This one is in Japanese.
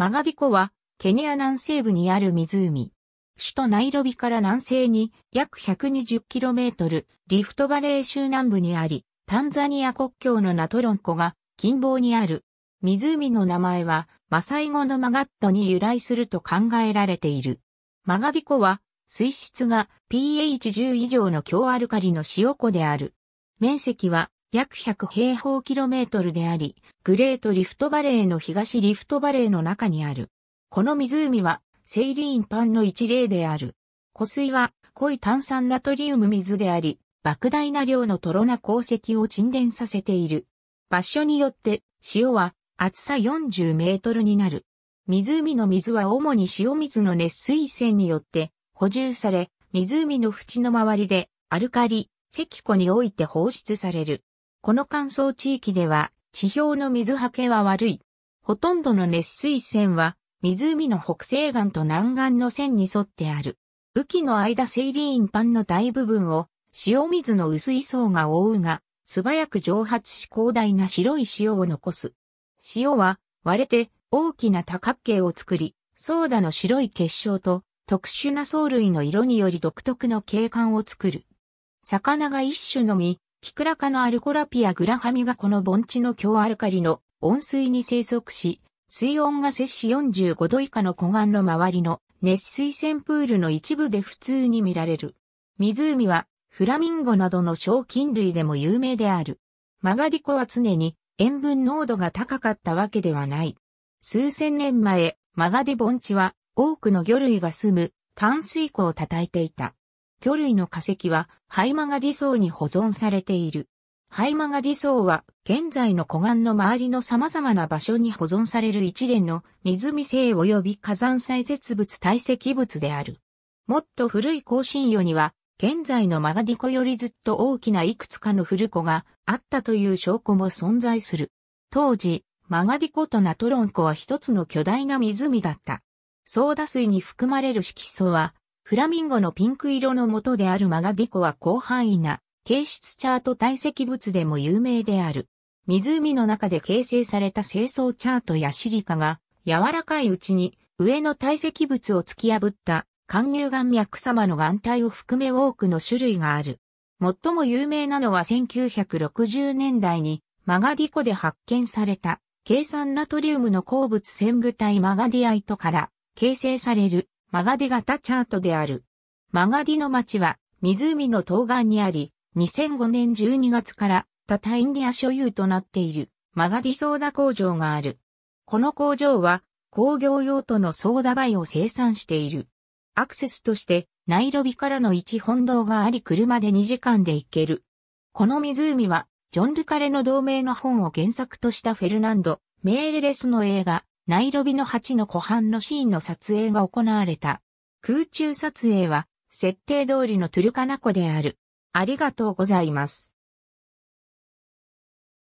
マガディ湖は、ケニア南西部にある湖。首都ナイロビから南西に約 120km、リフトバレー州南部にあり、タンザニア国境のナトロン湖が近傍にある。湖の名前は、マサイ語のマガットに由来すると考えられている。マガディ湖は、水質が pH10 以上の強アルカリの塩湖である。面積は約100平方キロメートルであり、グレートリフトバレーの東リフトバレーの中にある。この湖は、セイリーンパンの一例である。湖水は、濃い炭酸ナトリウム水であり、莫大な量のトロな鉱石を沈殿させている。場所によって、塩は、厚さ40メートルになる。湖の水は主に塩水の熱水泉によって補充され、湖の縁の周りでアルカリ、石湖において放出される。この乾燥地域では地表の水はけは悪い。ほとんどの熱水線は湖の北西岸と南岸の線に沿ってある。雨季の間生ーンパンの大部分を塩水の薄い層が覆うが、素早く蒸発し広大な白い塩を残す。塩は割れて大きな多角形を作り、ソーダの白い結晶と特殊な藻類の色により独特の景観を作る。魚が一種のみ、キクラ科のアルコラピアグラハミがこの盆地の強アルカリの温水に生息し、水温が摂氏45度以下の湖岸の周りの熱水泉プールの一部で普通に見られる。湖はフラミンゴなどの小菌類でも有名である。マガディコは常に塩分濃度が高かったわけではない。数千年前、マガディ盆地は多くの魚類が住む淡水湖を叩いていた。魚類の化石は、ハイマガディ層に保存されている。ハイマガディ層は、現在の湖岸の周りの様々な場所に保存される一連の湖性及び火山砕屑物堆積物である。もっと古い更新魚には、現在のマガディ湖よりずっと大きないくつかの古湖があったという証拠も存在する。当時、マガディ湖とナトロン湖は一つの巨大な湖だった。ソーダ水に含まれる色素はフラミンゴのピンク色の元であるマガディコは広範囲な形質チャート体積物でも有名である。湖の中で形成された清掃チャートやシリカが柔らかいうちに上の体積物を突き破った寒流岩脈様の岩体を含め多くの種類がある。最も有名なのは1960年代にマガディコで発見された計算ナトリウムの鉱物線具体マガディアイトから形成されるマガディ型チャートである。マガディの町は湖の東岸にあり、2005年12月からタタインディア所有となっているマガディソーダ工場がある。この工場は工業用途のソーダバイを生産している。アクセスとしてナイロビからの一本道があり車で2時間で行ける。この湖はジョン・ルカレの同名の本を原作としたフェルナンド・メーレレスの映画ナイロビの8の湖畔のシーンの撮影が行われた。空中撮影は設定通りのトゥルカナ湖である。ありがとうございます。